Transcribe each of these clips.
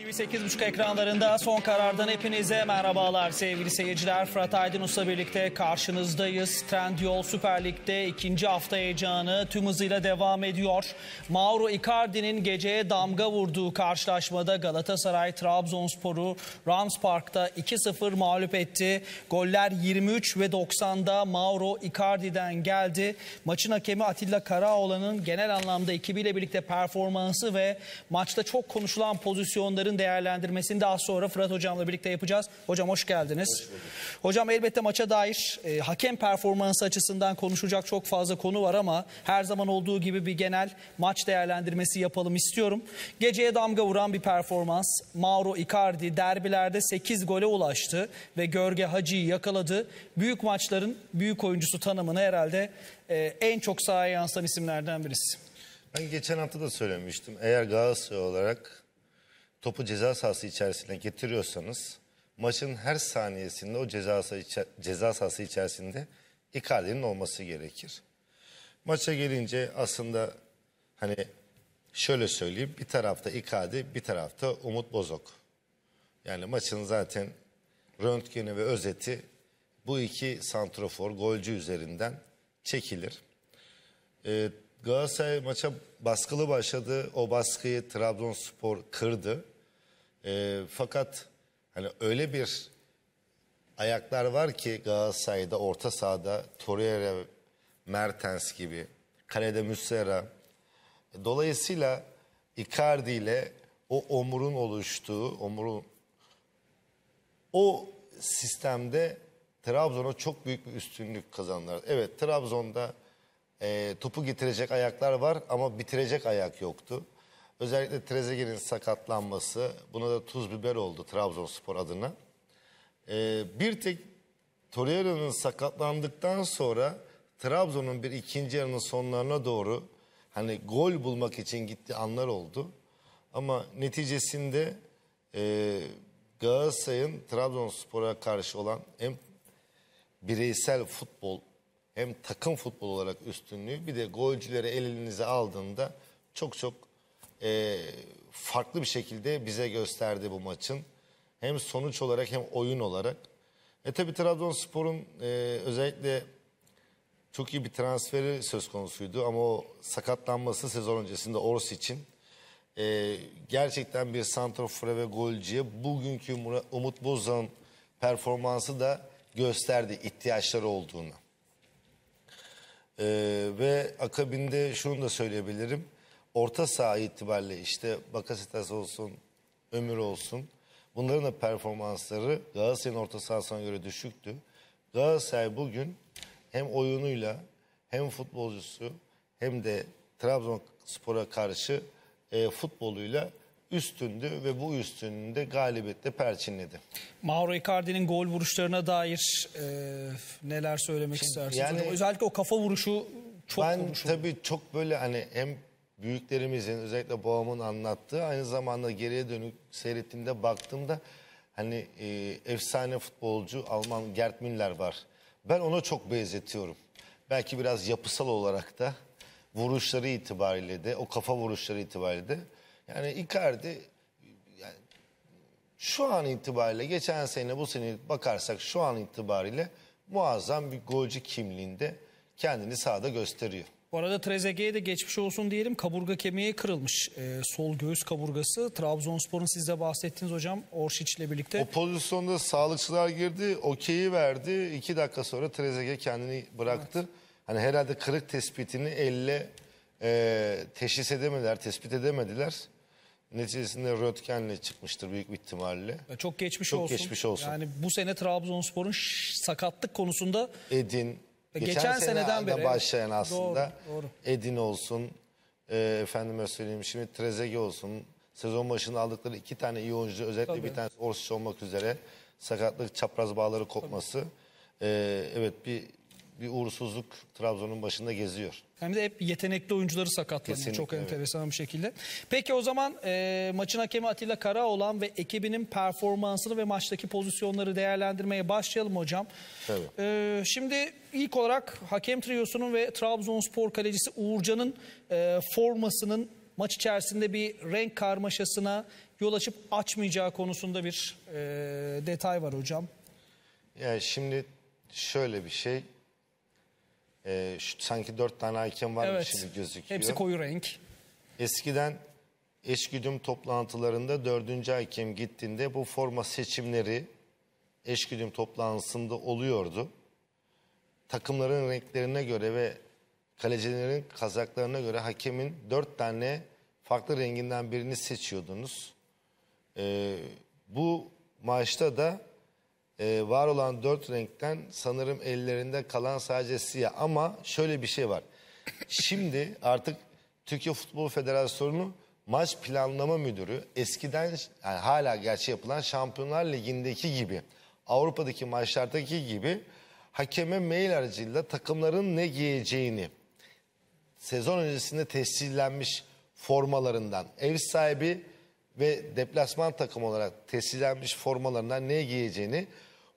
TV 8.5 ekranlarında son karardan hepinize merhabalar sevgili seyirciler. Fırat Usta birlikte karşınızdayız. Trendyol Süper Lig'de ikinci hafta heyecanı tüm hızıyla devam ediyor. Mauro Icardi'nin geceye damga vurduğu karşılaşmada Galatasaray Trabzonspor'u Rams Park'ta 2-0 mağlup etti. Goller 23 ve 90'da Mauro Icardi'den geldi. Maçın hakemi Atilla Karaoğlan'ın genel anlamda ekibiyle birlikte performansı ve maçta çok konuşulan pozisyonları oyunların değerlendirmesini daha sonra Fırat Hocam'la birlikte yapacağız. Hocam hoş geldiniz. Hoş Hocam elbette maça dair e, hakem performansı açısından konuşacak çok fazla konu var ama her zaman olduğu gibi bir genel maç değerlendirmesi yapalım istiyorum. Geceye damga vuran bir performans. Mauro Icardi derbilerde 8 gole ulaştı ve Görge Hacı'yı yakaladı. Büyük maçların büyük oyuncusu tanımını herhalde e, en çok sahaya yansıtan isimlerden birisi. Ben geçen hafta da söylemiştim. Eğer Galatasaray olarak topu ceza sahası içerisine getiriyorsanız maçın her saniyesinde o ceza sahası, içer ceza sahası içerisinde Icardi'nin olması gerekir. Maça gelince aslında hani şöyle söyleyeyim bir tarafta Icardi bir tarafta Umut Bozok. Yani maçın zaten röntgeni ve özeti bu iki santrofor golcü üzerinden çekilir. Ee, Galatasaray maça baskılı başladı. O baskıyı Trabzonspor kırdı. E, fakat hani öyle bir ayaklar var ki Galatasaray'da orta sahada Torreira, Mertens gibi, kalede Muslera. Dolayısıyla Icardi ile o omurun oluştuğu, omurun o sistemde Trabzon'a çok büyük bir üstünlük kazandılar. Evet Trabzon'da e, topu getirecek ayaklar var ama bitirecek ayak yoktu. Özellikle Trezeguet'in sakatlanması buna da tuz biber oldu Trabzonspor adına. Ee, bir tek Torreira'nın sakatlandıktan sonra Trabzon'un bir ikinci yarının sonlarına doğru hani gol bulmak için gitti anlar oldu. Ama neticesinde e, Galatasaray'ın Trabzonspor'a karşı olan hem bireysel futbol hem takım futbol olarak üstünlüğü bir de golcüleri elinize aldığında çok çok e, farklı bir şekilde bize gösterdi bu maçın. Hem sonuç olarak hem oyun olarak. E tabi Trabzonspor'un e, özellikle çok iyi bir transferi söz konusuydu ama o sakatlanması sezon öncesinde Ors için e, gerçekten bir santrofore ve golcüye bugünkü Umut bozan performansı da gösterdi ihtiyaçları olduğunu. E, ve akabinde şunu da söyleyebilirim orta saha itibariyle işte Bakasitas olsun, Ömür olsun bunların da performansları Galatasaray'ın orta sahasına göre düşüktü. Galatasaray bugün hem oyunuyla hem futbolcusu hem de Trabzonspor'a karşı e, futboluyla üstündü ve bu üstünlüğünü de galibiyette perçinledi. Mauro Icardi'nin gol vuruşlarına dair e, neler söylemek Şimdi, istersiniz? Yani, Özellikle o kafa vuruşu çok ben vuruşu. tabii çok böyle hani hem büyüklerimizin özellikle babamın anlattığı aynı zamanda geriye dönük seyrettiğimde baktığımda hani e, efsane futbolcu Alman Gerd Müller var. Ben ona çok benzetiyorum. Belki biraz yapısal olarak da vuruşları itibariyle de o kafa vuruşları itibariyle de yani Icardi yani şu an itibariyle geçen sene bu sene bakarsak şu an itibariyle muazzam bir golcü kimliğinde kendini sahada gösteriyor. Bu arada Trezeguet'e de geçmiş olsun diyelim. Kaburga kemiğe kırılmış. Ee, sol göğüs kaburgası. Trabzonspor'un siz de bahsettiğiniz hocam Orşiç ile birlikte. O pozisyonda sağlıkçılar girdi. Okeyi verdi. İki dakika sonra Trezeguet kendini bıraktı. Evet. Hani herhalde kırık tespitini elle e, teşhis edemediler, tespit edemediler. Neticesinde röntgenle çıkmıştır büyük bir ihtimalle. çok geçmiş çok olsun. Çok geçmiş olsun. Yani bu sene Trabzonspor'un sakatlık konusunda... Edin, Geçen, Geçen seneden beri başlayan aslında doğru, doğru. Edin olsun, e, efendime söyleyeyim şimdi Trezegi olsun. Sezon başında aldıkları iki tane iyi oyuncu özellikle Tabii. bir tanesi Orsic olmak üzere sakatlık çapraz bağları kopması. E, evet bir bir uğursuzluk Trabzon'un başında geziyor. Hem de hep yetenekli oyuncuları sakatlanıyor çok enteresan evet. bir şekilde. Peki o zaman e, maçın hakemi Atilla Karaoğlan ve ekibinin performansını ve maçtaki pozisyonları değerlendirmeye başlayalım hocam. Tabii. E, şimdi ilk olarak hakem triyosunun ve Trabzonspor kalecisi Uğurcan'ın e, formasının maç içerisinde bir renk karmaşasına yol açıp açmayacağı konusunda bir e, detay var hocam. Yani şimdi şöyle bir şey ee, şu, sanki dört tane hakem varmış evet. gibi gözüküyor. Hepsi koyu renk. Eskiden eşgüdüm toplantılarında dördüncü hakem gittiğinde bu forma seçimleri eşgüdüm toplantısında oluyordu. Takımların renklerine göre ve kalecilerin kazaklarına göre hakemin dört tane farklı renginden birini seçiyordunuz. Ee, bu maçta da ee, var olan dört renkten sanırım ellerinde kalan sadece siyah. Ama şöyle bir şey var. Şimdi artık Türkiye Futbol Federasyonu maç planlama müdürü eskiden yani hala gerçi yapılan Şampiyonlar Ligi'ndeki gibi Avrupa'daki maçlardaki gibi hakeme mail aracıyla takımların ne giyeceğini sezon öncesinde tescillenmiş formalarından ev sahibi ve deplasman takım olarak tescillenmiş formalarından ne giyeceğini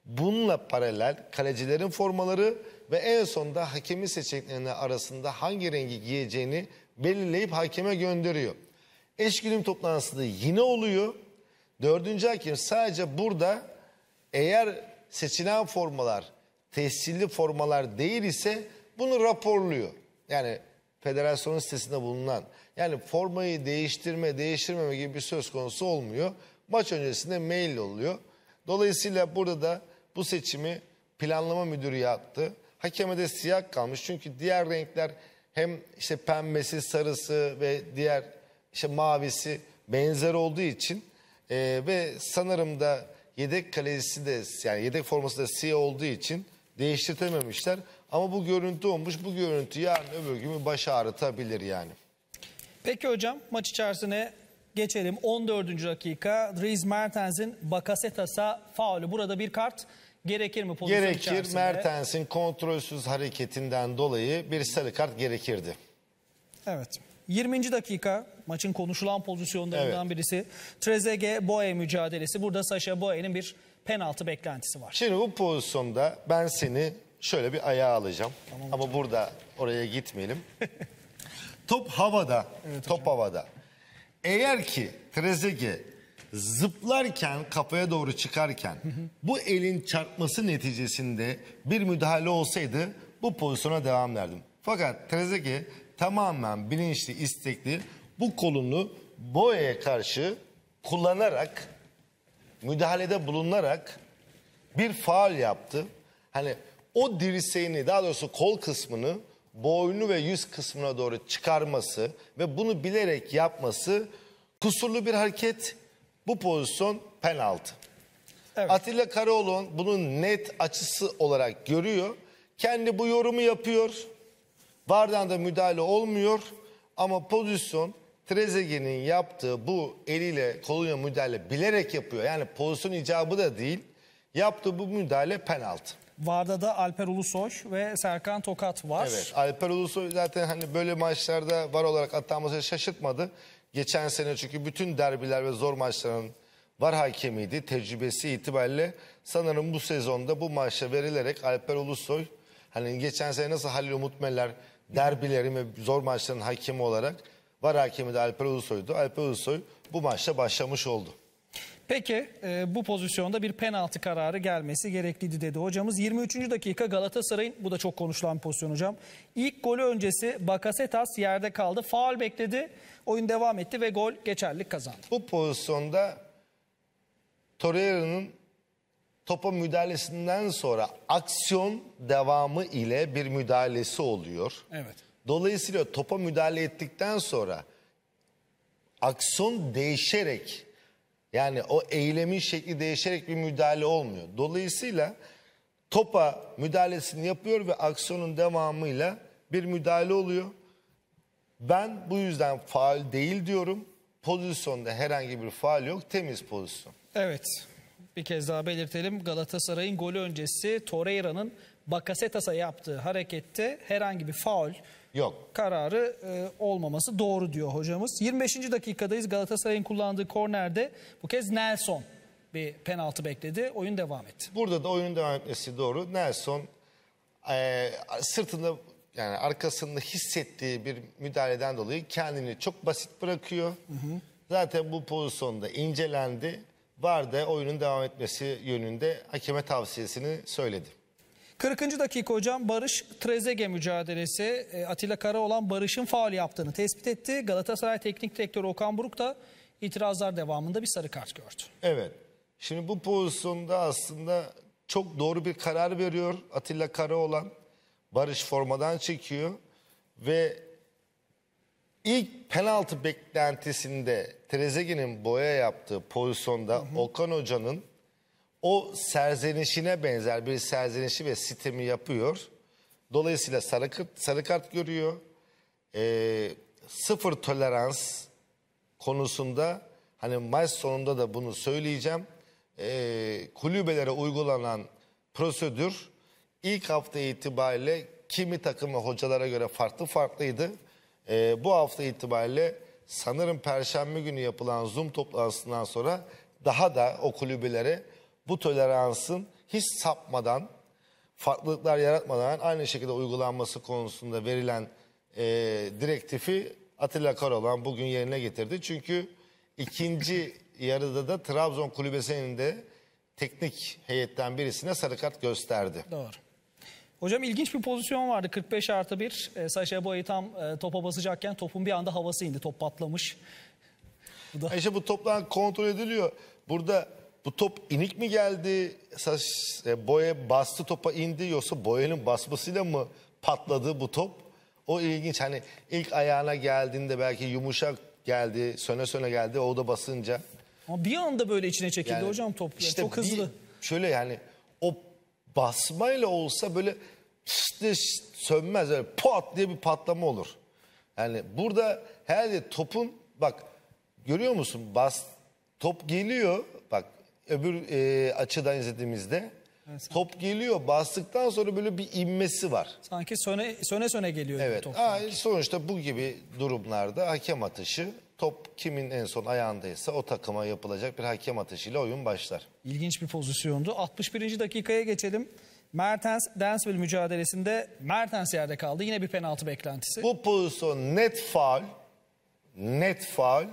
Bununla paralel kalecilerin formaları ve en sonunda hakemi seçeneklerine arasında hangi rengi giyeceğini belirleyip hakeme gönderiyor. Eş Eşgüdüm toplantısı yine oluyor. Dördüncü hakim sadece burada eğer seçilen formalar tescilli formalar değil ise bunu raporluyor. Yani federasyonun sitesinde bulunan yani formayı değiştirme değiştirmeme gibi bir söz konusu olmuyor. Maç öncesinde mail oluyor. Dolayısıyla burada da bu seçimi planlama müdürü yaptı. Hakeme de siyah kalmış çünkü diğer renkler hem işte pembesi, sarısı ve diğer işte mavisi benzer olduğu için e, ve sanırım da yedek kalecisi de yani yedek forması da siyah olduğu için değiştirtememişler. Ama bu görüntü olmuş. Bu görüntü yarın öbür gün baş ağrıtabilir yani. Peki hocam maç içerisine geçelim. 14. dakika Dries Mertens'in Bakasetas'a faulü. Burada bir kart gerekir mi pozisyon Gerekir içerisinde? Mertens'in kontrolsüz hareketinden dolayı bir sarı kart gerekirdi. Evet. 20. dakika maçın konuşulan pozisyonlarından evet. birisi. Trezeguet Boye mücadelesi. Burada Sasha Boye'nin bir penaltı beklentisi var. Şimdi bu pozisyonda ben seni şöyle bir ayağa alacağım. Tamam, Ama hocam. burada oraya gitmeyelim. top havada. Evet, top havada. Eğer ki Trezeguet zıplarken kafaya doğru çıkarken bu elin çarpması neticesinde bir müdahale olsaydı bu pozisyona devam ederdim. Fakat Trezeguet tamamen bilinçli, istekli bu kolunu boyaya karşı kullanarak müdahalede bulunarak bir faal yaptı. Hani o dirseğini daha doğrusu kol kısmını boynu ve yüz kısmına doğru çıkarması ve bunu bilerek yapması kusurlu bir hareket bu pozisyon penaltı. Evet. Atilla Karaoğlu'nun bunun net açısı olarak görüyor. Kendi bu yorumu yapıyor. Vardan da müdahale olmuyor. Ama pozisyon Trezeguet'in yaptığı bu eliyle koluna müdahale bilerek yapıyor. Yani pozisyon icabı da değil. Yaptığı bu müdahale penaltı. Varda da Alper Ulusoy ve Serkan Tokat var. Evet Alper Ulusoy zaten hani böyle maçlarda var olarak atanması şaşırtmadı. Geçen sene çünkü bütün derbiler ve zor maçların var hakemiydi. Tecrübesi itibariyle sanırım bu sezonda bu maçta verilerek Alper Ulusoy hani geçen sene nasıl Halil Umut Meller derbilerin ve zor maçların hakemi olarak var hakemi de Alper Ulusoy'du. Alper Ulusoy bu maçta başlamış oldu. Peki e, bu pozisyonda bir penaltı kararı gelmesi gerekliydi dedi hocamız. 23. dakika Galatasaray'ın bu da çok konuşulan bir pozisyon hocam. İlk golü öncesi Bakasetas yerde kaldı. Faul bekledi. Oyun devam etti ve gol geçerlik kazandı. Bu pozisyonda Torreira'nın topa müdahalesinden sonra aksiyon devamı ile bir müdahalesi oluyor. Evet. Dolayısıyla topa müdahale ettikten sonra aksiyon değişerek yani o eylemin şekli değişerek bir müdahale olmuyor. Dolayısıyla topa müdahalesini yapıyor ve aksiyonun devamıyla bir müdahale oluyor. Ben bu yüzden faal değil diyorum. Pozisyonda herhangi bir faal yok. Temiz pozisyon. Evet. Bir kez daha belirtelim. Galatasaray'ın golü öncesi Torreira'nın Bakasetas'a yaptığı harekette herhangi bir faul Yok. Kararı e, olmaması doğru diyor hocamız. 25. dakikadayız. Galatasaray'ın kullandığı kornerde bu kez Nelson bir penaltı bekledi. Oyun devam etti. Burada da oyun devam etmesi doğru. Nelson e, sırtında yani arkasında hissettiği bir müdahaleden dolayı kendini çok basit bırakıyor. Hı hı. Zaten bu pozisyonda incelendi. Var da oyunun devam etmesi yönünde hakeme tavsiyesini söyledi. 40. dakika hocam Barış Trezege mücadelesi e, Atilla Kara olan Barış'ın faal yaptığını tespit etti. Galatasaray Teknik Direktörü Okan Buruk da itirazlar devamında bir sarı kart gördü. Evet. Şimdi bu pozisyonda aslında çok doğru bir karar veriyor Atilla Kara olan Barış formadan çekiyor ve ilk penaltı beklentisinde Trezeguet'in boya yaptığı pozisyonda hı hı. Okan Hoca'nın o serzenişine benzer bir serzenişi ve sistemi yapıyor. Dolayısıyla sarı, sarı kart görüyor. E, sıfır tolerans konusunda hani maç sonunda da bunu söyleyeceğim. E, kulübelere uygulanan prosedür ilk hafta itibariyle kimi takımı hocalara göre farklı farklıydı. E, bu hafta itibariyle sanırım perşembe günü yapılan Zoom toplantısından sonra daha da o kulübelere bu toleransın hiç sapmadan, farklılıklar yaratmadan aynı şekilde uygulanması konusunda verilen e, direktifi Atilla Karaoğlan bugün yerine getirdi. Çünkü ikinci yarıda da Trabzon kulübesinin de teknik heyetten birisine sarı kart gösterdi. Doğru. Hocam ilginç bir pozisyon vardı. 45 artı 1. E, Saşa Boy'u tam e, topa basacakken topun bir anda havası indi. Top patlamış. Bu da... İşte bu toplar kontrol ediliyor. Burada bu top inik mi geldi? Saç, e, boya bastı topa indi yoksa boyanın basmasıyla mı patladı bu top? O ilginç hani ilk ayağına geldiğinde belki yumuşak geldi, söne söne geldi o da basınca. Ama bir anda böyle içine çekildi Yani hocam top. Yani işte çok hızlı. bir- şöyle yani o basmayla olsa böyle işte sönmez öyle pat diye bir patlama olur. Yani burada herhalde topun bak görüyor musun bas top geliyor öbür e, açıdan izlediğimizde top geliyor bastıktan sonra böyle bir inmesi var. Sanki söne söne, söne geliyor Evet. top. Aa, sonuçta bu gibi durumlarda hakem atışı top kimin en son ayağındaysa o takıma yapılacak bir hakem atışıyla oyun başlar. İlginç bir pozisyondu. 61. dakikaya geçelim. Mertens Dansville mücadelesinde Mertens yerde kaldı. Yine bir penaltı beklentisi. Bu pozisyon net faul. Net faul.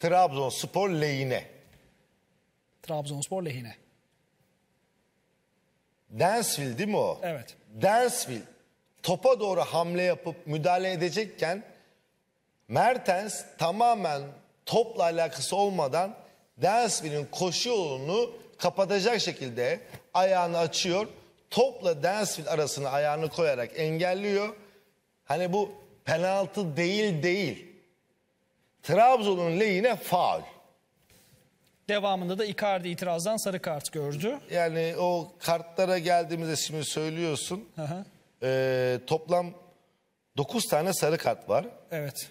Trabzonspor lehine. Trabzonspor lehine. Dansville değil mi o? Evet. Dansville topa doğru hamle yapıp müdahale edecekken Mertens tamamen topla alakası olmadan Dansville'in koşu yolunu kapatacak şekilde ayağını açıyor. Topla Dansville arasına ayağını koyarak engelliyor. Hani bu penaltı değil değil. Trabzon'un lehine faul. Devamında da Icardi itirazdan sarı kart gördü. Yani o kartlara geldiğimizde şimdi söylüyorsun. Hı ee, toplam 9 tane sarı kart var. Evet.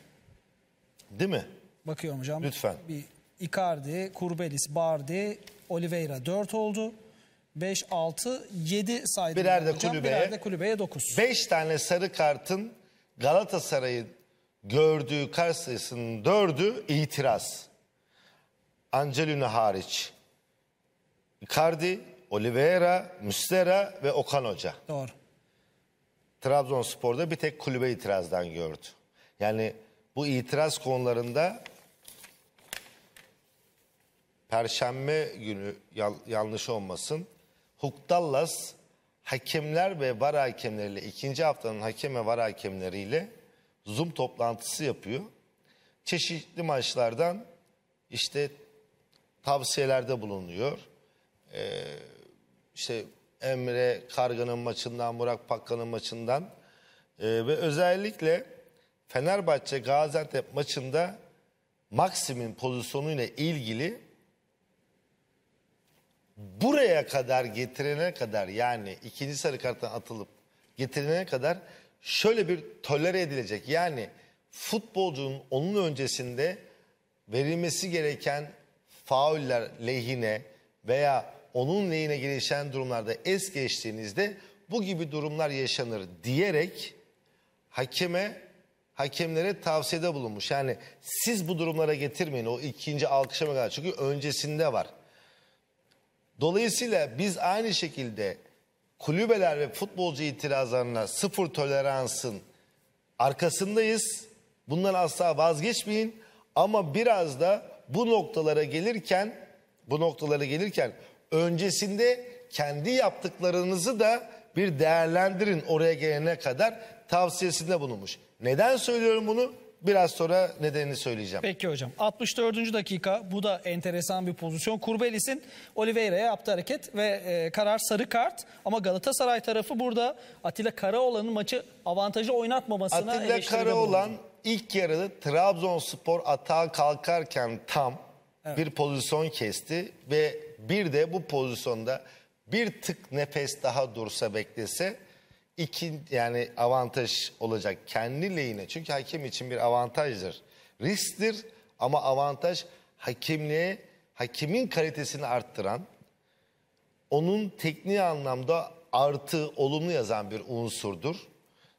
Değil mi? Bakıyorum hocam. Lütfen. Bir Icardi, Kurbelis, Bardi, Oliveira 4 oldu. 5, 6, 7 saydım. Birer de hocam. kulübeye. Birer de kulübeye 9. 5 tane sarı kartın Galatasaray'ın gördüğü kart sayısının 4'ü itiraz. Angelina hariç. Icardi, Oliveira, Mustera ve Okan Hoca. Doğru. Trabzonspor'da bir tek kulübe itirazdan gördü. Yani bu itiraz konularında Perşembe günü yanlış olmasın. Hukdallas hakemler ve var hakemleriyle ikinci haftanın hakem ve var hakemleriyle Zoom toplantısı yapıyor. Çeşitli maçlardan işte tavsiyelerde bulunuyor. Ee, işte Emre Karga'nın maçından, Murat Pakkan'ın maçından ee, ve özellikle Fenerbahçe Gaziantep maçında Maxim'in pozisyonuyla ilgili buraya kadar getirene kadar yani ikinci sarı karttan atılıp getirene kadar şöyle bir tolere edilecek. Yani futbolcunun onun öncesinde verilmesi gereken fauller lehine veya onun lehine gelişen durumlarda es geçtiğinizde bu gibi durumlar yaşanır diyerek hakeme hakemlere tavsiyede bulunmuş. Yani siz bu durumlara getirmeyin o ikinci alkışlama kadar çünkü öncesinde var. Dolayısıyla biz aynı şekilde kulübeler ve futbolcu itirazlarına sıfır toleransın arkasındayız. Bundan asla vazgeçmeyin ama biraz da bu noktalara gelirken bu noktalara gelirken öncesinde kendi yaptıklarınızı da bir değerlendirin oraya gelene kadar tavsiyesinde bulunmuş. Neden söylüyorum bunu? Biraz sonra nedenini söyleyeceğim. Peki hocam. 64. dakika bu da enteresan bir pozisyon. Kurbelis'in Oliveira'ya yaptığı hareket ve e, karar sarı kart. Ama Galatasaray tarafı burada Atilla Karaoğlan'ın maçı avantajı oynatmamasına Atilla Karaoğlan bulundu ilk yarıda Trabzonspor atağa kalkarken tam evet. bir pozisyon kesti ve bir de bu pozisyonda bir tık nefes daha dursa beklese iki yani avantaj olacak kendi lehine. Çünkü hakem için bir avantajdır. Risktir ama avantaj hakemliğe, hakemin kalitesini arttıran, onun tekniği anlamda artı, olumlu yazan bir unsurdur.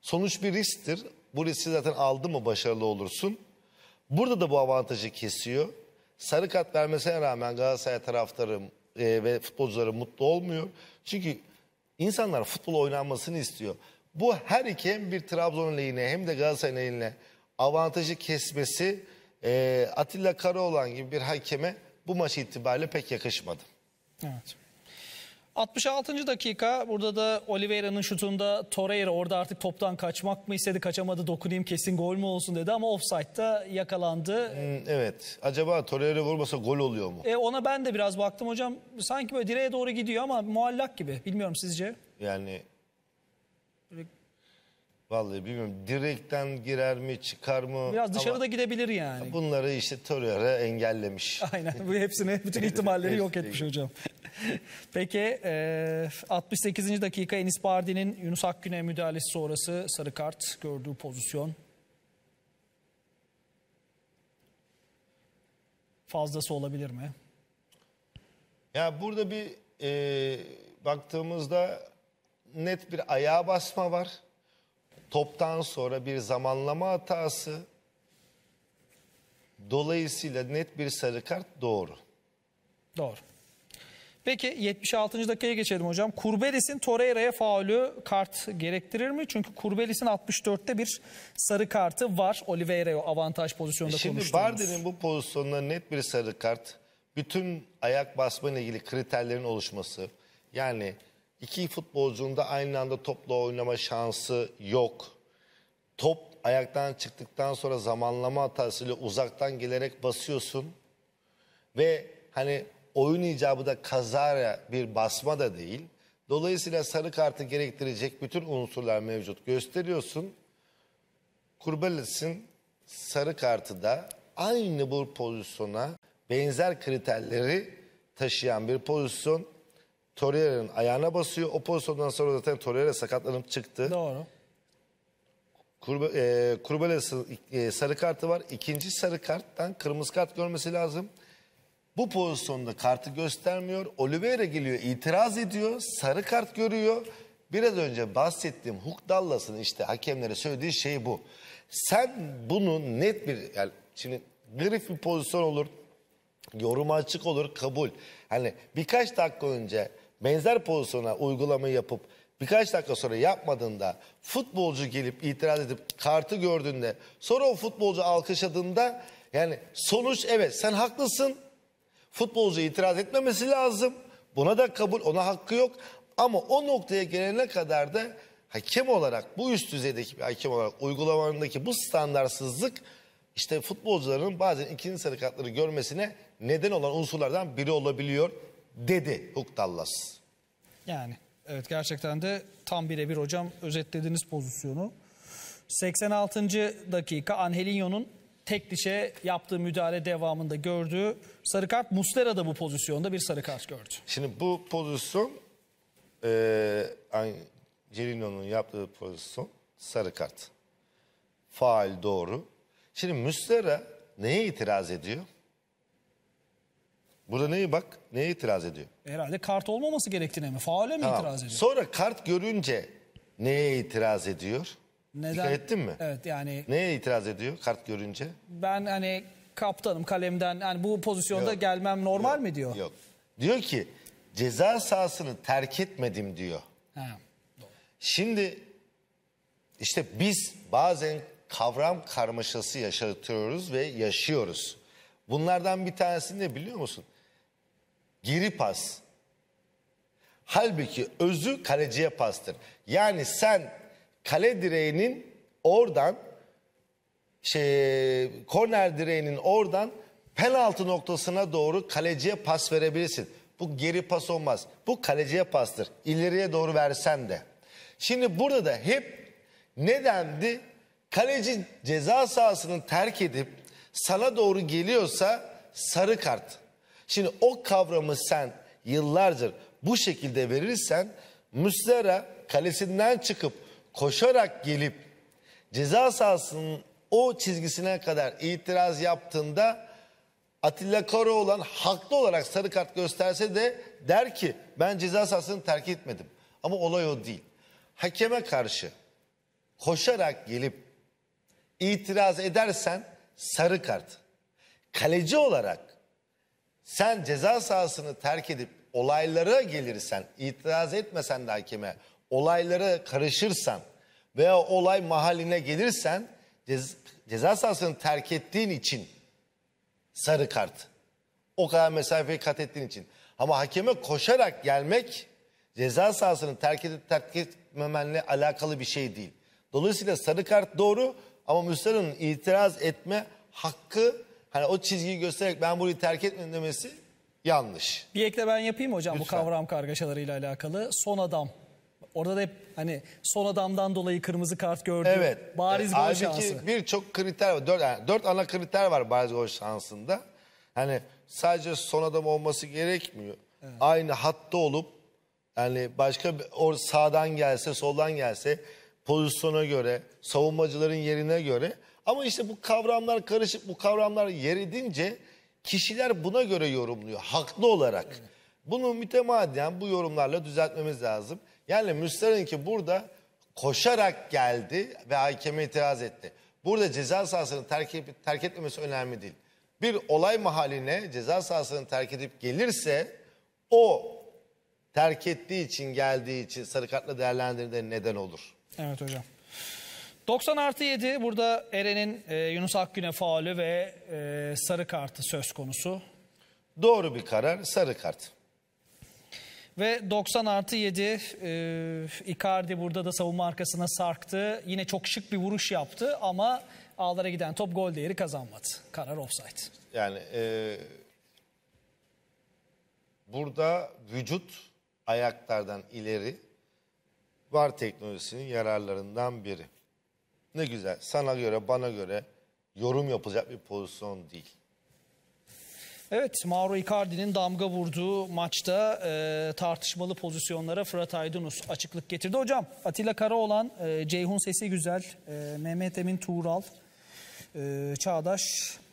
Sonuç bir risktir bu riski zaten aldı mı başarılı olursun. Burada da bu avantajı kesiyor. Sarı kart vermesine rağmen Galatasaray taraftarı e, ve futbolcuları mutlu olmuyor. Çünkü insanlar futbol oynanmasını istiyor. Bu her iki hem bir Trabzon lehine hem de Galatasaray lehine avantajı kesmesi e, Atilla Karaoğlan gibi bir hakeme bu maç itibariyle pek yakışmadı. Evet. 66. dakika burada da Oliveira'nın şutunda Torreira orada artık toptan kaçmak mı istedi kaçamadı dokunayım kesin gol mü olsun dedi ama offside'da yakalandı. Hmm, evet acaba Torreira vurmasa gol oluyor mu? E, ona ben de biraz baktım hocam sanki böyle direğe doğru gidiyor ama muallak gibi bilmiyorum sizce. Yani böyle... vallahi bilmiyorum direkten girer mi çıkar mı? Biraz dışarıda ama... gidebilir yani. Bunları işte Torreira engellemiş. Aynen bu hepsini bütün ihtimalleri yok etmiş hocam. Peki 68. dakika Enis Bardi'nin Yunus Akgün'e müdahalesi sonrası sarı kart gördüğü pozisyon. Fazlası olabilir mi? Ya burada bir e, baktığımızda net bir ayağa basma var. Toptan sonra bir zamanlama hatası. Dolayısıyla net bir sarı kart doğru. Doğru. Peki 76. dakikaya geçelim hocam. Kurbelis'in Torreira'ya faulü kart gerektirir mi? Çünkü Kurbelis'in 64'te bir sarı kartı var. Oliveira avantaj pozisyonda Şimdi Bardi'nin bu pozisyonunda net bir sarı kart. Bütün ayak basma ile ilgili kriterlerin oluşması. Yani iki futbolcunun da aynı anda topla oynama şansı yok. Top ayaktan çıktıktan sonra zamanlama hatasıyla uzaktan gelerek basıyorsun. Ve hani oyun icabı da kazara bir basma da değil. Dolayısıyla sarı kartı gerektirecek bütün unsurlar mevcut. Gösteriyorsun. Kurbeles'in sarı kartı da aynı bu pozisyona benzer kriterleri taşıyan bir pozisyon. Torreira'nın ayağına basıyor. O pozisyondan sonra zaten Torreira sakatlanıp çıktı. Doğru. Kurbe, e, e, sarı kartı var. İkinci sarı karttan kırmızı kart görmesi lazım. Bu pozisyonda kartı göstermiyor. Oliveira geliyor itiraz ediyor. Sarı kart görüyor. Biraz önce bahsettiğim Huk Dallas'ın işte hakemlere söylediği şey bu. Sen bunu net bir yani şimdi grif bir pozisyon olur. yorum açık olur kabul. Hani birkaç dakika önce benzer pozisyona uygulama yapıp birkaç dakika sonra yapmadığında futbolcu gelip itiraz edip kartı gördüğünde sonra o futbolcu alkışladığında yani sonuç evet sen haklısın Futbolcu itiraz etmemesi lazım. Buna da kabul, ona hakkı yok. Ama o noktaya gelene kadar da hakem olarak bu üst düzeydeki bir hakem olarak uygulamanındaki bu standartsızlık işte futbolcuların bazen ikinci sarı kartları görmesine neden olan unsurlardan biri olabiliyor dedi Huk Dallas. Yani evet gerçekten de tam birebir hocam özetlediğiniz pozisyonu. 86. dakika Angelinho'nun tek dişe yaptığı müdahale devamında gördüğü sarı kart. Muslera da bu pozisyonda bir sarı kart gördü. Şimdi bu pozisyon e, Celino'nun yaptığı pozisyon sarı kart. Faal doğru. Şimdi Muslera neye itiraz ediyor? Burada neyi bak? Neye itiraz ediyor? Herhalde kart olmaması gerektiğine mi? Faale mi tamam. itiraz ediyor? Sonra kart görünce neye itiraz ediyor? Neden? Dikkat ettin mi? Evet yani. Neye itiraz ediyor kart görünce? Ben hani kaptanım kalemden yani bu pozisyonda Yok. gelmem normal Yok. mi diyor? Yok. Diyor ki ceza sahasını terk etmedim diyor. Ha. Doğru. Şimdi işte biz bazen kavram karmaşası yaşatıyoruz ve yaşıyoruz. Bunlardan bir tanesi ne biliyor musun? Geri pas. Halbuki özü kaleciye pastır. Yani sen kale direğinin oradan şey, korner direğinin oradan penaltı noktasına doğru kaleciye pas verebilirsin. Bu geri pas olmaz. Bu kaleciye pastır. İleriye doğru versen de. Şimdi burada da hep nedendi? Kaleci ceza sahasını terk edip sana doğru geliyorsa sarı kart. Şimdi o kavramı sen yıllardır bu şekilde verirsen Müslera kalesinden çıkıp koşarak gelip ceza sahasının o çizgisine kadar itiraz yaptığında Atilla Karaoğlan haklı olarak sarı kart gösterse de der ki ben ceza sahasını terk etmedim. Ama olay o değil. Hakeme karşı koşarak gelip itiraz edersen sarı kart. Kaleci olarak sen ceza sahasını terk edip olaylara gelirsen, itiraz etmesen de hakeme olaylara karışırsan veya olay mahaline gelirsen cez, ceza sahasını terk ettiğin için sarı kart. O kadar mesafeyi kat ettiğin için. Ama hakeme koşarak gelmek ceza sahasını terk edip terk etmemenle alakalı bir şey değil. Dolayısıyla sarı kart doğru ama Müslüman'ın itiraz etme hakkı hani o çizgiyi göstererek ben burayı terk etmedim demesi yanlış. Bir ekle ben yapayım hocam Lütfen. bu kavram kargaşalarıyla alakalı. Son adam Orada da hep hani son adamdan dolayı kırmızı kart gördü. Evet. Bariz gol Halbuki şansı. birçok kriter var. Dört, yani dört ana kriter var bariz gol şansında. Hani sadece son adam olması gerekmiyor. Evet. Aynı hatta olup yani başka bir, or sağdan gelse, soldan gelse pozisyona göre, savunmacıların yerine göre ama işte bu kavramlar karışık, bu kavramlar yer edince kişiler buna göre yorumluyor haklı olarak. Evet. Bunu mütemadiyen bu yorumlarla düzeltmemiz lazım. Yani Müster'in ki burada koşarak geldi ve hakeme itiraz etti. Burada ceza sahasını terk, edip, terk etmemesi önemli değil. Bir olay mahaline ceza sahasını terk edip gelirse o terk ettiği için geldiği için sarı kartla değerlendirdiğine neden olur. Evet hocam. 90 artı 7 burada Eren'in e, Yunus Akgün'e faulü ve e, sarı kartı söz konusu. Doğru bir karar sarı kart. Ve 90 artı 7 e, Icardi burada da savunma arkasına sarktı. Yine çok şık bir vuruş yaptı ama ağlara giden top gol değeri kazanmadı. Karar offside. Yani e, burada vücut ayaklardan ileri var teknolojisinin yararlarından biri. Ne güzel sana göre bana göre yorum yapacak bir pozisyon değil. Evet Mauro Icardi'nin damga vurduğu maçta e, tartışmalı pozisyonlara Fırat Aydınus açıklık getirdi. Hocam Atilla Karaoğlan, e, Ceyhun Sesi Güzel, e, Mehmet Emin Tuğral, e, Çağdaş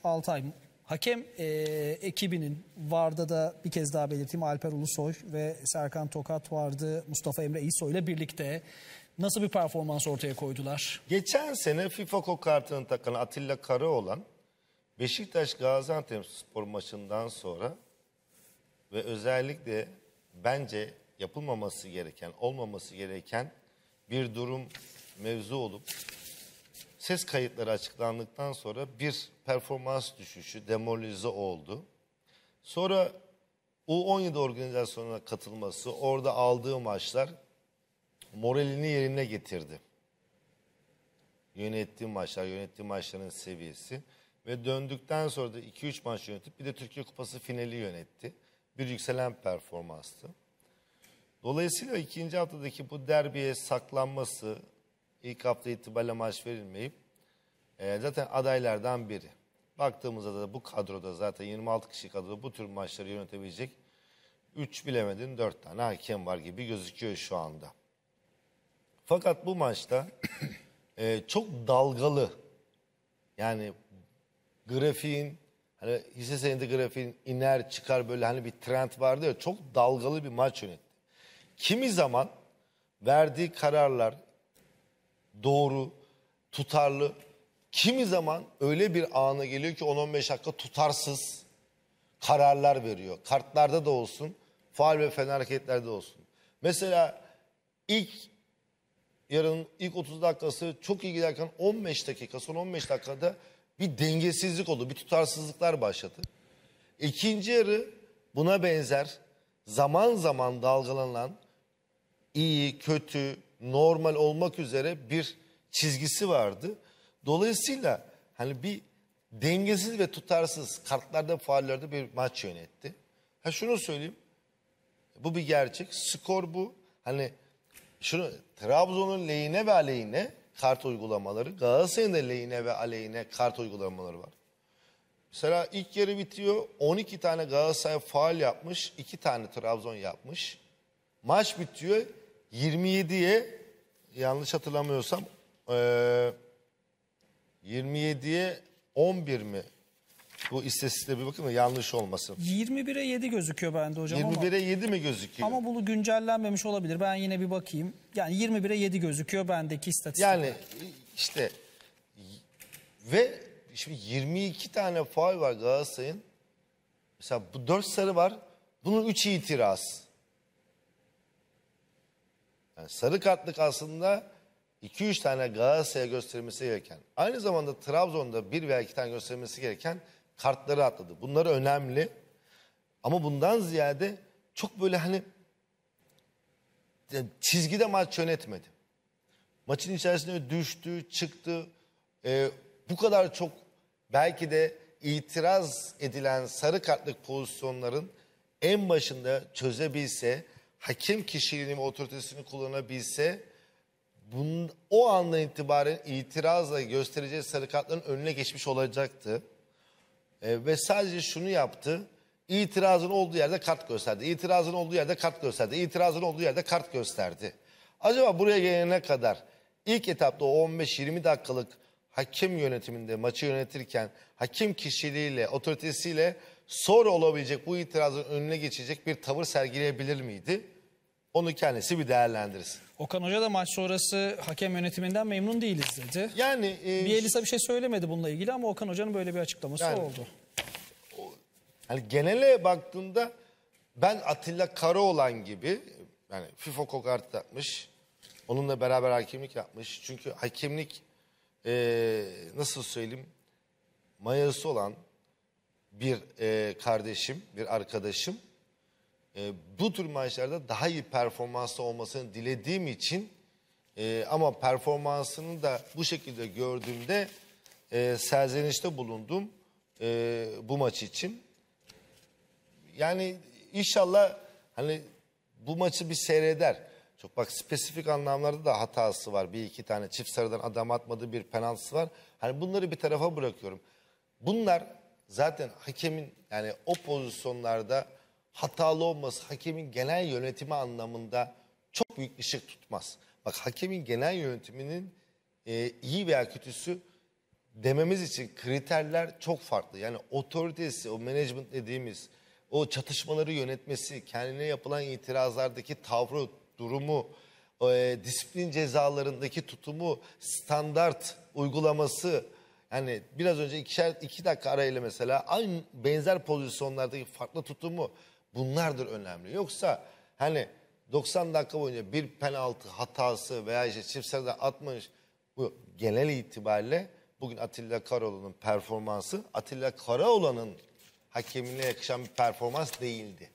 Altay. Hakem e, ekibinin vardı da bir kez daha belirteyim Alper Ulusoy ve Serkan Tokat vardı. Mustafa Emre İso ile birlikte nasıl bir performans ortaya koydular? Geçen sene FIFA kokartını takan Atilla Karaoğlan Beşiktaş Gaziantep spor maçından sonra ve özellikle bence yapılmaması gereken, olmaması gereken bir durum mevzu olup ses kayıtları açıklandıktan sonra bir performans düşüşü demoralize oldu. Sonra U17 organizasyonuna katılması, orada aldığı maçlar moralini yerine getirdi. Yönettiği maçlar, yönettiği maçların seviyesi. Ve döndükten sonra da 2-3 maç yönetip bir de Türkiye Kupası finali yönetti. Bir yükselen performanstı. Dolayısıyla ikinci haftadaki bu derbiye saklanması ilk hafta itibariyle maç verilmeyip e, zaten adaylardan biri. Baktığımızda da bu kadroda zaten 26 kişi kadroda bu tür maçları yönetebilecek 3 bilemedin 4 tane hakem var gibi gözüküyor şu anda. Fakat bu maçta e, çok dalgalı yani grafiğin hani hisse senedi grafiğin iner çıkar böyle hani bir trend vardı ya çok dalgalı bir maç yönetti. Kimi zaman verdiği kararlar doğru, tutarlı. Kimi zaman öyle bir ana geliyor ki 10-15 dakika tutarsız kararlar veriyor. Kartlarda da olsun, faal ve fen hareketlerde olsun. Mesela ilk yarının ilk 30 dakikası çok iyi giderken 15 dakika, son 15 dakikada bir dengesizlik oldu. Bir tutarsızlıklar başladı. İkinci yarı buna benzer zaman zaman dalgalanan iyi, kötü, normal olmak üzere bir çizgisi vardı. Dolayısıyla hani bir dengesiz ve tutarsız kartlarda faallerde bir maç yönetti. Ha şunu söyleyeyim. Bu bir gerçek. Skor bu. Hani şunu Trabzon'un lehine ve aleyhine kart uygulamaları, Galatasaray'ın lehine ve aleyhine kart uygulamaları var. Mesela ilk yarı bitiyor. 12 tane Galatasaray faal yapmış. 2 tane Trabzon yapmış. Maç bitiyor. 27'ye yanlış hatırlamıyorsam ee, 27'ye 11 mi bu istatistiğe bir bakın da yanlış olmasın. 21'e 7 gözüküyor bende hocam 21'e 7 mi gözüküyor? ama, bunu güncellenmemiş olabilir. Ben yine bir bakayım. Yani 21'e 7 gözüküyor bendeki istatistik. Yani işte ve şimdi 22 tane faul var Galatasaray'ın. Mesela bu 4 sarı var. Bunun 3 itiraz. Yani sarı kartlık aslında 2-3 tane Galatasaray'a gösterilmesi gereken. Aynı zamanda Trabzon'da bir veya iki tane gösterilmesi gereken kartları atladı. Bunlar önemli. Ama bundan ziyade çok böyle hani çizgide maç yönetmedi. Maçın içerisinde düştü, çıktı. E, bu kadar çok belki de itiraz edilen sarı kartlık pozisyonların en başında çözebilse, hakim kişiliğini ve otoritesini kullanabilse bunun, o andan itibaren itirazla göstereceği sarı kartların önüne geçmiş olacaktı. E, ve sadece şunu yaptı. İtirazın olduğu yerde kart gösterdi. İtirazın olduğu yerde kart gösterdi. İtirazın olduğu yerde kart gösterdi. Acaba buraya gelene kadar ilk etapta 15-20 dakikalık hakim yönetiminde maçı yönetirken hakim kişiliğiyle, otoritesiyle sonra olabilecek bu itirazın önüne geçecek bir tavır sergileyebilir miydi? Onu kendisi bir değerlendirsin. Okan Hoca da maç sonrası hakem yönetiminden memnun değiliz dedi. Yani e, elisa bir şey söylemedi bununla ilgili ama Okan Hoca'nın böyle bir açıklaması Yani- oldu. Hani genele baktığımda ben Atilla Karaoğlan gibi yani FIFA kokart yapmış. Onunla beraber hakemlik yapmış. Çünkü hakemlik eee, nasıl söyleyeyim mayası olan bir eee, kardeşim, bir arkadaşım e, bu tür maçlarda daha iyi performanslı olmasını dilediğim için e, ama performansını da bu şekilde gördüğümde e, serzenişte bulundum e, bu maç için. Yani inşallah hani bu maçı bir seyreder. Çok bak spesifik anlamlarda da hatası var. Bir iki tane çift sarıdan adam atmadığı bir penaltısı var. Hani bunları bir tarafa bırakıyorum. Bunlar zaten hakemin yani o pozisyonlarda hatalı olması hakemin genel yönetimi anlamında çok büyük ışık tutmaz. Bak hakemin genel yönetiminin e, iyi veya kötüsü dememiz için kriterler çok farklı. Yani otoritesi, o management dediğimiz, o çatışmaları yönetmesi, kendine yapılan itirazlardaki tavrı, durumu, e, disiplin cezalarındaki tutumu, standart uygulaması, yani biraz önce ikişer, iki dakika arayla mesela aynı benzer pozisyonlardaki farklı tutumu Bunlardır önemli. Yoksa hani 90 dakika boyunca bir penaltı hatası veya işte çift sarıdan atmış bu genel itibariyle bugün Atilla Karaoğlan'ın performansı Atilla Karaoğlan'ın hakemine yakışan bir performans değildi.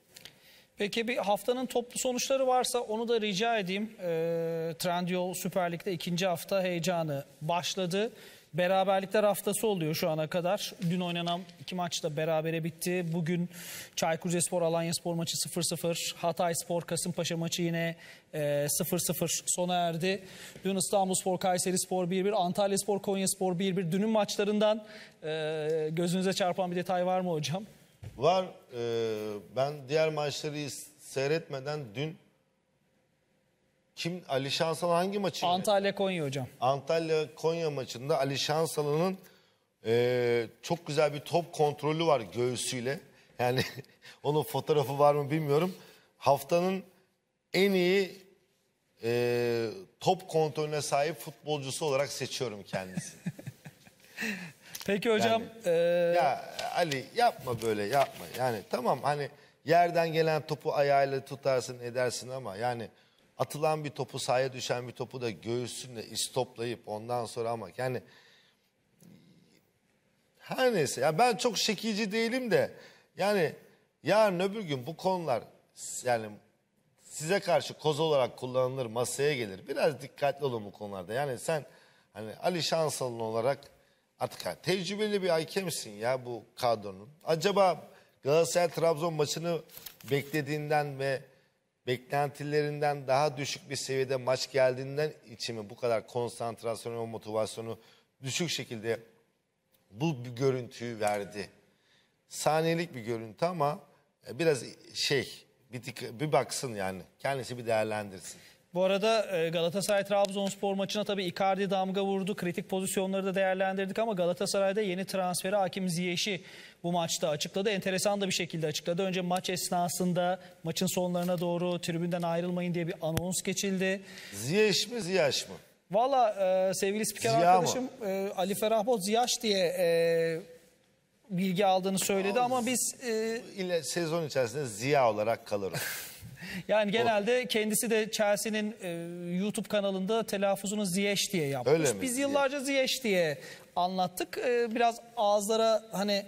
Peki bir haftanın toplu sonuçları varsa onu da rica edeyim. E, Trendyol Süper Lig'de ikinci hafta heyecanı başladı. Beraberlikler haftası oluyor şu ana kadar. Dün oynanan iki maç da berabere bitti. Bugün Çaykur Rizespor Alanya Spor maçı 0-0. Hatay Spor Kasımpaşa maçı yine 0-0 e, sona erdi. Dün İstanbul Spor Kayseri Spor 1-1. Antalya Spor Konya Spor 1-1. Dünün maçlarından e, gözünüze çarpan bir detay var mı hocam? Var. E, ben diğer maçları seyretmeden dün kim Ali Şansal hangi maçı? Antalya Konya hocam. Antalya Konya maçında Ali Şansal'ın e, çok güzel bir top kontrolü var göğsüyle. Yani onun fotoğrafı var mı bilmiyorum. Haftanın en iyi e, top kontrolüne sahip futbolcusu olarak seçiyorum kendisini. Peki hocam. Yani, e... Ya Ali yapma böyle yapma. Yani tamam hani yerden gelen topu ayağıyla tutarsın edersin ama yani atılan bir topu sahaya düşen bir topu da göğsünle istoplayıp ondan sonra ama yani her neyse ya yani ben çok şekici değilim de yani yarın öbür gün bu konular yani size karşı koz olarak kullanılır masaya gelir. Biraz dikkatli olun bu konularda. Yani sen hani Ali Şansalın olarak artık yani tecrübeli bir hakemsin ya bu kadronun. Acaba Galatasaray Trabzon maçını beklediğinden ve beklentilerinden daha düşük bir seviyede maç geldiğinden içimi bu kadar konsantrasyonu ve motivasyonu düşük şekilde bu bir görüntüyü verdi. Saniyelik bir görüntü ama e, biraz şey bir, bir baksın yani kendisi bir değerlendirsin. Bu arada e, Galatasaray Trabzonspor maçına tabii Icardi damga vurdu. Kritik pozisyonları da değerlendirdik ama Galatasaray'da yeni transferi Hakim Ziyech'i bu maçta açıkladı. Enteresan da bir şekilde açıkladı. Önce maç esnasında maçın sonlarına doğru tribünden ayrılmayın diye bir anons geçildi. Ziyech mi Ziyech mi? Valla e, sevgili spiker Ziya arkadaşım e, Ali Ferah Boz Ziyech diye e, bilgi aldığını söyledi ama biz... E... İle, sezon içerisinde Ziya olarak kalırız. Yani genelde kendisi de Chelsea'nin e, YouTube kanalında telaffuzunu Ziyech diye yapmış. Öyle mi? Biz yıllarca Ziyech diye anlattık. E, biraz ağızlara hani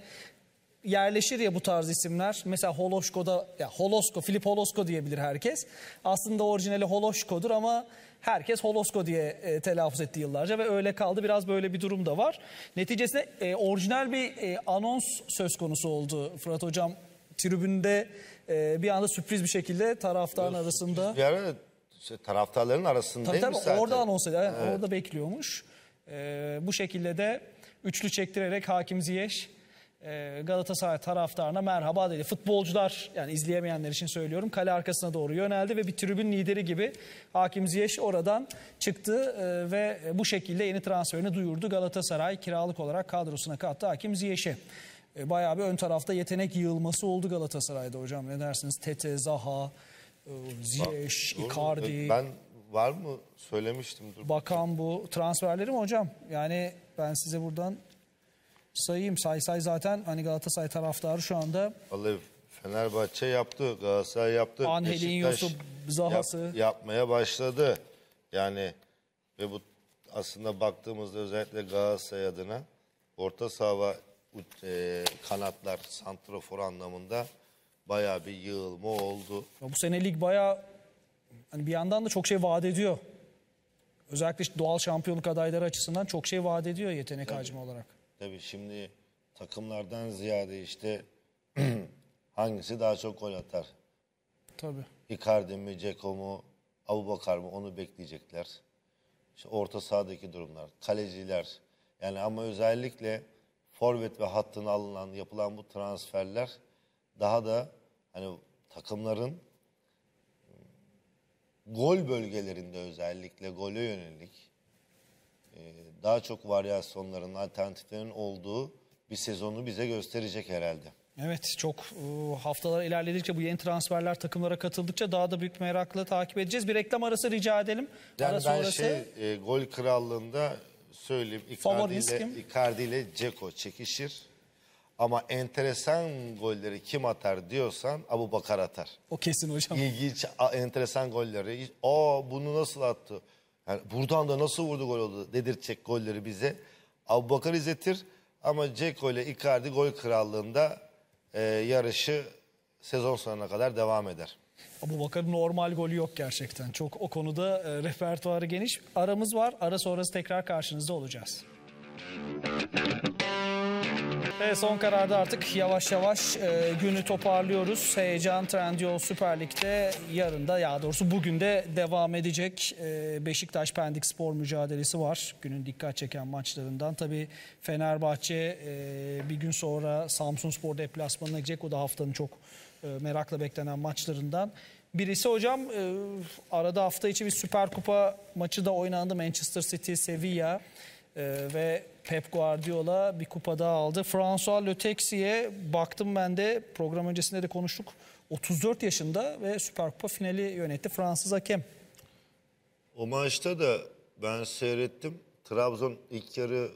yerleşir ya bu tarz isimler. Mesela Holoşko'da, ya Holosko, Filip Holosko diyebilir herkes. Aslında orijinali Holoşko'dur ama herkes Holosko diye e, telaffuz etti yıllarca ve öyle kaldı. Biraz böyle bir durum da var. Neticesinde e, orijinal bir e, anons söz konusu oldu. Fırat Hocam tribünde e, bir anda sürpriz bir şekilde taraftarın Yok, arasında. Bir ara işte taraftarların arasında. tabii, tabii, zaten. Orada anons ediyor. evet. Orada bekliyormuş. E, bu şekilde de üçlü çektirerek Hakim Ziyech e, Galatasaray taraftarına merhaba dedi. Futbolcular yani izleyemeyenler için söylüyorum kale arkasına doğru yöneldi ve bir tribün lideri gibi Hakim Ziyech oradan çıktı e, ve bu şekilde yeni transferini duyurdu. Galatasaray kiralık olarak kadrosuna kattı Hakim Ziyech'i e, bayağı bir ön tarafta yetenek yığılması oldu Galatasaray'da hocam. Ne dersiniz? Tete, Zaha, e, Ziyech, Icardi. E, ben var mı söylemiştim. Dur. Bakan bu transferleri mi hocam. Yani ben size buradan sayayım. Say say zaten hani Galatasaray taraftarı şu anda. Vallahi Fenerbahçe yaptı, Galatasaray yaptı. Angelinho'su, Zaha'sı. Yap, yapmaya başladı. Yani ve bu aslında baktığımızda özellikle Galatasaray adına orta saha e, kanatlar, santrafor anlamında baya bir yığılma oldu. Ya bu sene lig baya hani bir yandan da çok şey vaat ediyor. Özellikle işte doğal şampiyonluk adayları açısından çok şey vaat ediyor yetenek tabii, hacmi olarak. Tabii şimdi takımlardan ziyade işte hangisi daha çok gol atar? Tabii. Icardi mi, Ceko mu, Abubakar mı onu bekleyecekler. İşte orta sahadaki durumlar, kaleciler. Yani ama özellikle forvet ve hattına alınan yapılan bu transferler daha da hani takımların ıı, gol bölgelerinde özellikle gole yönelik ıı, daha çok varyasyonların, alternatiflerin olduğu bir sezonu bize gösterecek herhalde. Evet çok ıı, haftalar ilerledikçe bu yeni transferler takımlara katıldıkça daha da büyük merakla takip edeceğiz. Bir reklam arası rica edelim. Yani Ara ben sonrası... şey, gol krallığında söyleyeyim. Icardi ile, Icardi ile Ceko çekişir. Ama enteresan golleri kim atar diyorsan Abu Bakar atar. O kesin hocam. İlginç, enteresan golleri. Aa bunu nasıl attı? Yani buradan da nasıl vurdu gol oldu dedirtecek golleri bize. Abu Bakar izletir ama Ceko ile Icardi gol krallığında e, yarışı sezon sonuna kadar devam eder. Abu Bakar'ın normal golü yok gerçekten. Çok o konuda e, repertuarı geniş. Aramız var. Ara sonrası tekrar karşınızda olacağız. Evet son kararda artık yavaş yavaş e, günü toparlıyoruz. Heyecan Trendyol Süper Lig'de yarın da ya doğrusu bugün de devam edecek. E, Beşiktaş Pendik Spor mücadelesi var. Günün dikkat çeken maçlarından. Tabii Fenerbahçe e, bir gün sonra Samsun Spor deplasmanına gidecek. O da haftanın çok e, merakla beklenen maçlarından birisi. Hocam e, arada hafta içi bir Süper Kupa maçı da oynandı. Manchester City, Sevilla e, ve Pep Guardiola bir kupa daha aldı. François Letexi'ye baktım ben de program öncesinde de konuştuk. 34 yaşında ve Süper Kupa finali yönetti Fransız hakem. O maçta da ben seyrettim. Trabzon ilk yarı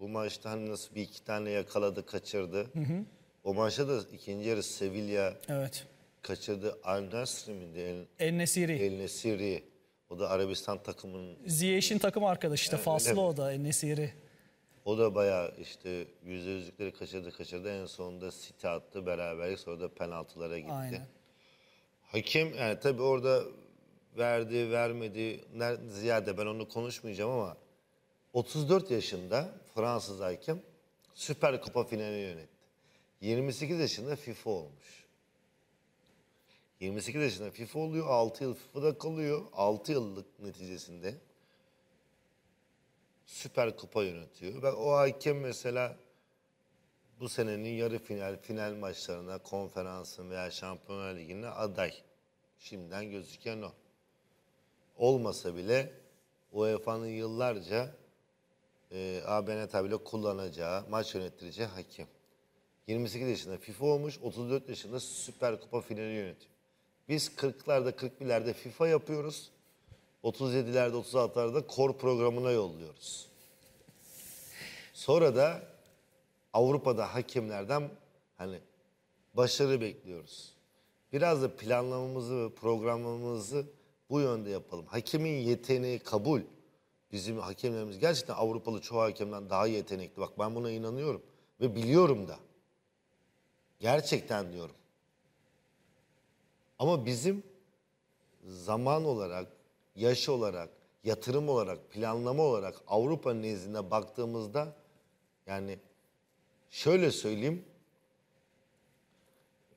bu maçta hani nasıl bir iki tane yakaladı, kaçırdı. Hı hı. O maçta da ikinci yarı Sevilla evet. kaçırdı. Al Nasri El, Nesiri. El Nesiri. O da Arabistan takımının... Ziyech'in takım arkadaşı işte. Faslı o da El Nesiri. O da bayağı işte yüzde yüzlükleri kaçırdı kaçırdı. En sonunda City attı beraberlik. Sonra da penaltılara gitti. Aynen. Hakem yani tabii orada verdi vermedi ziyade ben onu konuşmayacağım ama 34 yaşında Fransız hakim Süper Kupa finalini yönetti. 28 yaşında FIFA olmuş. 28 yaşında FIFA oluyor, 6 yıl FIFA'da kalıyor. 6 yıllık neticesinde Süper Kupa yönetiyor. Ve o hakem mesela bu senenin yarı final, final maçlarına, konferansın veya Şampiyonlar Ligi'ne aday. Şimdiden gözüken o. Olmasa bile UEFA'nın yıllarca e, ABN tablo kullanacağı, maç yönettireceği hakim. 28 yaşında FIFA olmuş, 34 yaşında Süper Kupa finali yönetiyor. Biz 40'larda 41'lerde FIFA yapıyoruz. 37'lerde 36'larda kor programına yolluyoruz. Sonra da Avrupa'da hakemlerden hani başarı bekliyoruz. Biraz da planlamamızı ve programlamamızı bu yönde yapalım. Hakemin yeteneği kabul. Bizim hakemlerimiz gerçekten Avrupalı çoğu hakemden daha yetenekli. Bak ben buna inanıyorum ve biliyorum da. Gerçekten diyorum. Ama bizim zaman olarak, yaş olarak, yatırım olarak, planlama olarak Avrupa'nın nezdine baktığımızda yani şöyle söyleyeyim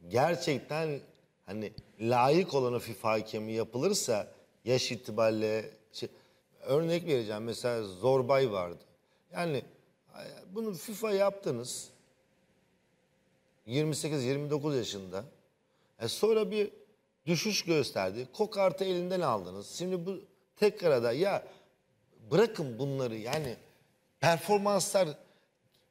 gerçekten hani layık olana FIFA hakemi yapılırsa yaş itibariyle şey, örnek vereceğim mesela Zorbay vardı. Yani bunu FIFA yaptınız. 28-29 yaşında. E sonra bir düşüş gösterdi. Kokartı elinden aldınız. Şimdi bu tekrar da ya bırakın bunları yani performanslar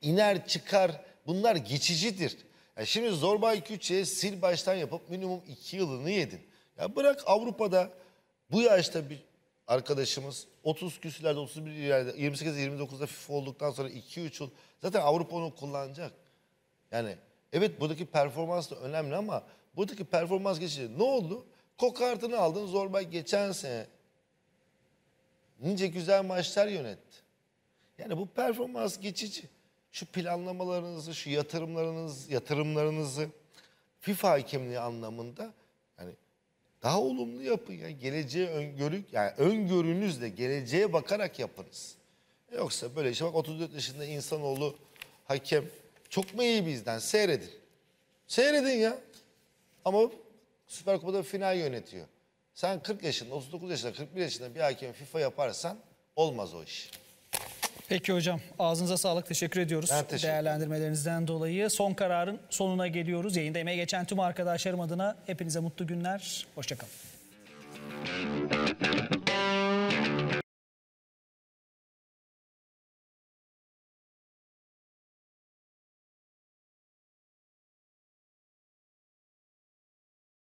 iner çıkar bunlar geçicidir. Yani e, şimdi Zorba 2-3'ye sil baştan yapıp minimum 2 yılını yedin. Ya bırak Avrupa'da bu yaşta bir arkadaşımız 30 küsürlerde 31 ileride 28-29'da FIFA olduktan sonra 2-3 yıl zaten Avrupa onu kullanacak. Yani Evet buradaki performans da önemli ama buradaki performans geçici. Ne oldu? Kokartını aldın zorba geçen sene nice güzel maçlar yönetti. Yani bu performans geçici. Şu planlamalarınızı, şu yatırımlarınız, yatırımlarınızı FIFA hakemliği anlamında yani daha olumlu yapın yani Geleceğe öngörük yani öngörünüzle geleceğe bakarak yapınız. Yoksa böyle işte bak 34 yaşında insanoğlu hakem çok mu iyi bizden? Seyredin. Seyredin ya. Ama Süper Kupa'da final yönetiyor. Sen 40 yaşında, 39 yaşında, 41 yaşında bir hakem FIFA yaparsan olmaz o iş. Peki hocam ağzınıza sağlık teşekkür ediyoruz ben teşekkür değerlendirmelerinizden dolayı. Son kararın sonuna geliyoruz. Yayında emeğe geçen tüm arkadaşlarım adına hepinize mutlu günler. Hoşçakalın.